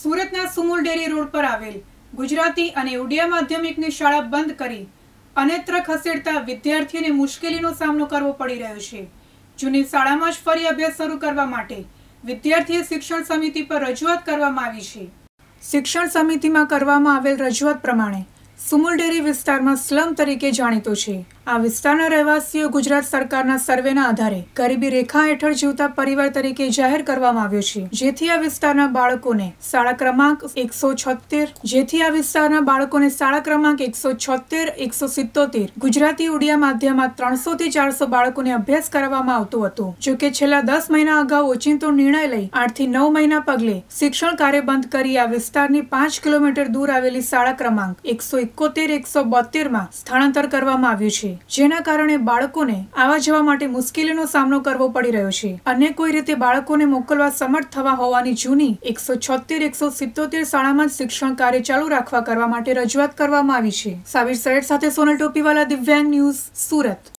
સુરતના Sumul dairy road પર આવેલ ગુજરાતી અને ઉડિયા માધ્યમિકની શાળા બંધ કરી અનેત્ર ખસેડતા વિદ્યાર્થીઓને મુશ્કેલીનો સામનો કરવો પડી રહ્યો છે જૂની શાળામાં જ ફરી અભ્યાસ શરૂ કરવા માટે વિદ્યાર્થીએ શિક્ષણ સમિતિ પર રજૂઆત કરવામાં આવી છે શિક્ષણ સમિતિમાં કરવામાં આવેલ રજૂઆત પ્રમાણે સુમુલડેરી વિસ્તારમાં સ્લમ તરીકે જાણીતો છે આ વિસ્તારના રહેવાસીઓ ગુજરાત સરકારના સર્વેના આધારે ગરીબી રેખા હેઠળ જીવતા પરિવાર તરીકે જાહેર કરવામાં આવ્યો છે જેથી આ વિસ્તારના બાળકોને શાળા ક્રમાંક એકસો છોતેર જેથી આ વિસ્તારના બાળકોને શાળા ક્રમાંક એકસો છોતેર એકસો સિત્તોતેર ગુજરાતી ઉડિયા માધ્યમમાં ત્રણસો થી ચારસો બાળકોને અભ્યાસ કરવામાં આવતો હતો જો કે છેલ્લા દસ મહિના અગાઉ ઓચિંતો નિર્ણય લઈ આઠ થી નવ મહિના પગલે શિક્ષણ કાર્ય બંધ કરી આ વિસ્તારની પાંચ કિલોમીટર દૂર આવેલી શાળા ક્રમાંક એકસો એકોતેર એકસો બોતેરમાં સ્થળાંતર કરવામાં આવ્યું છે જેના કારણે બાળકોને આવા જવા માટે મુશ્કેલીનો સામનો કરવો પડી રહ્યો છે અને કોઈ રીતે બાળકોને મોકલવા સમર્થ થવા હોવાની જૂની એકસો છોતેર એકસો સિત્તોતેર શાળામાં શિક્ષણ કાર્ય ચાલુ રાખવા કરવા માટે રજૂઆત કરવામાં આવી છે સાબિર સૈયદ સાથે સોનલ ટોપીવાલા દિવ્યાંગ ન્યૂઝ સુરત